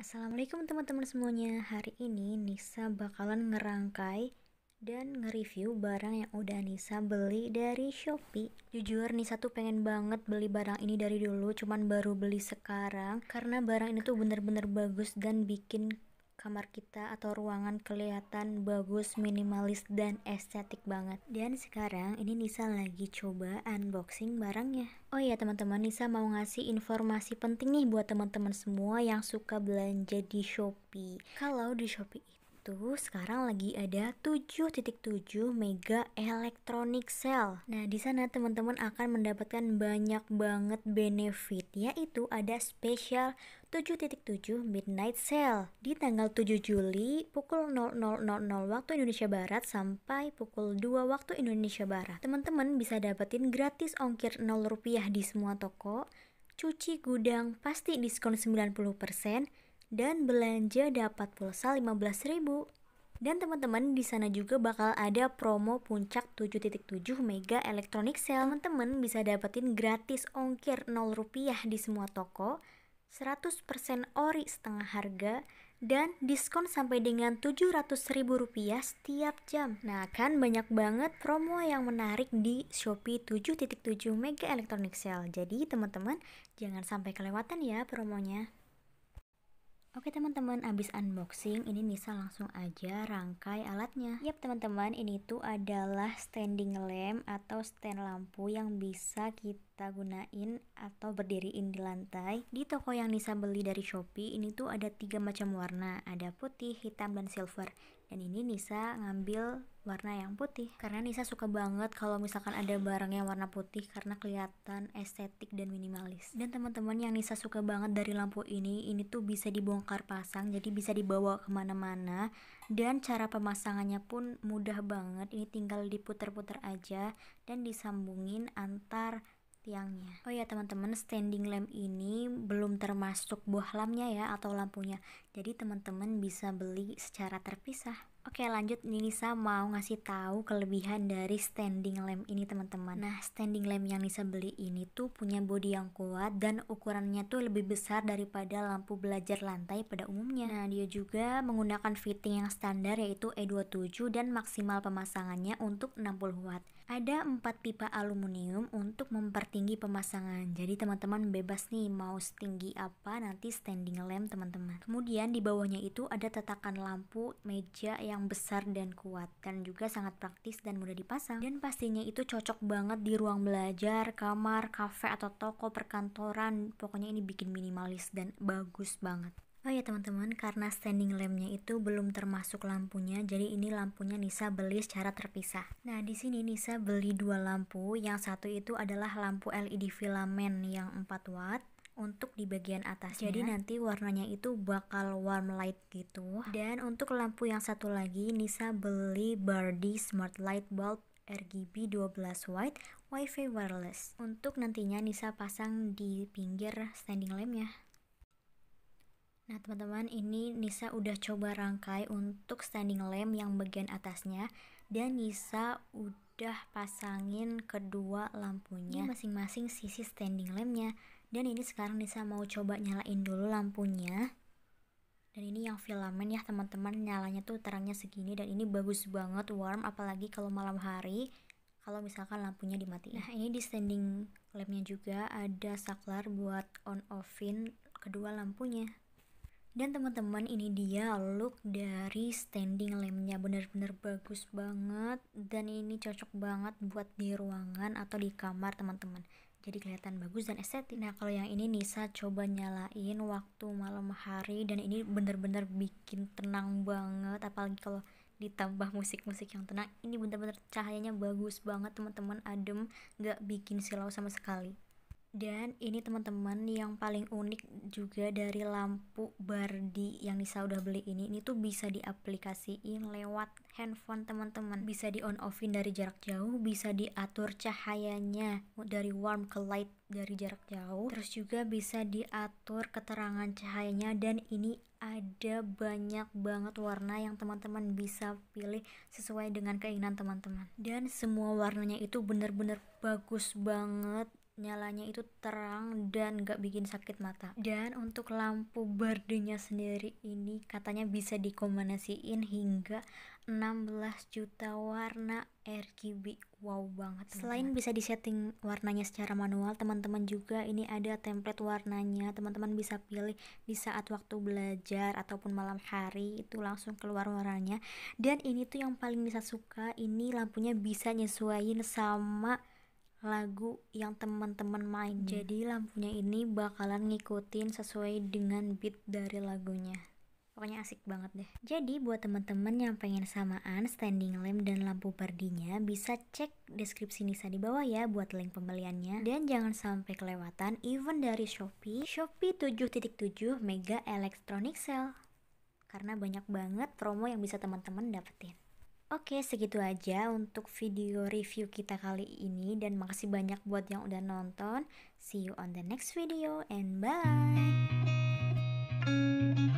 Assalamualaikum teman-teman semuanya. Hari ini Nisa bakalan ngerangkai dan nge-review barang yang udah Nisa beli dari Shopee. Jujur Nisa tuh pengen banget beli barang ini dari dulu, cuman baru beli sekarang karena barang ini tuh bener-bener bagus dan bikin kamar kita atau ruangan kelihatan bagus, minimalis dan estetik banget. Dan sekarang ini Nisa lagi coba unboxing barangnya. Oh iya teman-teman, Nisa mau ngasih informasi penting nih buat teman-teman semua yang suka belanja di Shopee. Kalau di Shopee itu sekarang lagi ada 7.7 mega elektronik cell. Nah, di sana teman-teman akan mendapatkan banyak banget benefit yaitu ada special 7.7 Midnight Sale di tanggal 7 Juli pukul 00.00 waktu Indonesia Barat sampai pukul 2 waktu Indonesia Barat. Teman-teman bisa dapetin gratis ongkir 0 rupiah di semua toko, cuci gudang pasti diskon 90%, dan belanja dapat pulsa 15.000. Dan teman-teman di sana juga bakal ada promo puncak 7.7 mega electronic sale. Teman-teman bisa dapetin gratis ongkir 0 rupiah di semua toko, 100% ori setengah harga, dan diskon sampai dengan Rp700.000 setiap jam. Nah, kan banyak banget promo yang menarik di Shopee 7.7 Mega Electronic Sale. Jadi, teman-teman jangan sampai kelewatan ya promonya. Oke teman-teman, abis unboxing ini Nisa langsung aja rangkai alatnya Yap teman-teman, ini tuh adalah standing lamp atau stand lampu yang bisa kita gunain atau berdiriin di lantai Di toko yang Nisa beli dari Shopee, ini tuh ada tiga macam warna Ada putih, hitam, dan silver Dan ini Nisa ngambil warna yang putih karena Nisa suka banget kalau misalkan ada barang yang warna putih karena kelihatan estetik dan minimalis dan teman-teman yang Nisa suka banget dari lampu ini ini tuh bisa dibongkar pasang jadi bisa dibawa kemana-mana dan cara pemasangannya pun mudah banget ini tinggal diputer-puter aja dan disambungin antar tiangnya. Oh ya teman-teman, standing lamp ini belum termasuk bohlamnya ya atau lampunya. Jadi teman-teman bisa beli secara terpisah. Oke lanjut Nisa mau ngasih tahu kelebihan dari standing lamp ini teman-teman Nah standing lamp yang Nisa beli ini tuh punya body yang kuat dan ukurannya tuh lebih besar daripada lampu belajar lantai pada umumnya Nah dia juga menggunakan fitting yang standar yaitu E27 dan maksimal pemasangannya untuk 60 watt Ada 4 pipa aluminium untuk mempertinggi pemasangan Jadi teman-teman bebas nih mau setinggi apa nanti standing lamp teman-teman Kemudian di bawahnya itu ada tatakan lampu meja yang yang besar dan kuat dan juga sangat praktis dan mudah dipasang dan pastinya itu cocok banget di ruang belajar, kamar, kafe atau toko perkantoran pokoknya ini bikin minimalis dan bagus banget Oh ya teman-teman, karena standing lampnya itu belum termasuk lampunya, jadi ini lampunya Nisa beli secara terpisah. Nah di sini Nisa beli dua lampu, yang satu itu adalah lampu LED filamen yang 4 watt, untuk di bagian atas. jadi nanti warnanya itu bakal warm light gitu dan untuk lampu yang satu lagi Nisa beli Bardi Smart Light Bulb RGB 12 watt wifi wireless untuk nantinya Nisa pasang di pinggir standing lamp ya. Nah teman-teman ini Nisa udah coba rangkai untuk standing lamp yang bagian atasnya dan Nisa udah pasangin kedua lampunya iya, masing-masing sisi standing lampnya dan ini sekarang Nisa mau coba nyalain dulu lampunya dan ini yang filamen ya teman-teman nyalanya tuh terangnya segini dan ini bagus banget warm apalagi kalau malam hari kalau misalkan lampunya dimatiin nah ini di standing lampnya juga ada saklar buat on offin kedua lampunya dan teman-teman ini dia look dari standing lampnya bener-bener bagus banget dan ini cocok banget buat di ruangan atau di kamar teman-teman jadi kelihatan bagus dan estetik nah kalau yang ini Nisa coba nyalain waktu malam hari dan ini bener-bener bikin tenang banget apalagi kalau ditambah musik-musik yang tenang ini bener-bener cahayanya bagus banget teman-teman adem gak bikin silau sama sekali dan ini teman-teman yang paling unik juga dari lampu Bardi yang Nisa udah beli ini Ini tuh bisa diaplikasiin lewat handphone teman-teman Bisa di on offin dari jarak jauh Bisa diatur cahayanya dari warm ke light dari jarak jauh Terus juga bisa diatur keterangan cahayanya Dan ini ada banyak banget warna yang teman-teman bisa pilih sesuai dengan keinginan teman-teman Dan semua warnanya itu bener-bener bagus banget nyalanya itu terang dan gak bikin sakit mata dan untuk lampu bardenya sendiri ini katanya bisa dikombinasiin hingga 16 juta warna RGB wow banget teman-teman. selain bisa disetting warnanya secara manual teman-teman juga ini ada template warnanya teman-teman bisa pilih di saat waktu belajar ataupun malam hari itu langsung keluar warnanya dan ini tuh yang paling bisa suka ini lampunya bisa nyesuaiin sama lagu yang teman-teman main. Hmm. Jadi lampunya ini bakalan ngikutin sesuai dengan beat dari lagunya. Pokoknya asik banget deh. Jadi buat teman-teman yang pengen samaan standing lamp dan lampu perdinya bisa cek deskripsi Nisa di bawah ya buat link pembeliannya. Dan jangan sampai kelewatan even dari Shopee, Shopee 7.7 Mega Electronic Sale. Karena banyak banget promo yang bisa teman-teman dapetin. Oke, segitu aja untuk video review kita kali ini dan makasih banyak buat yang udah nonton. See you on the next video and bye.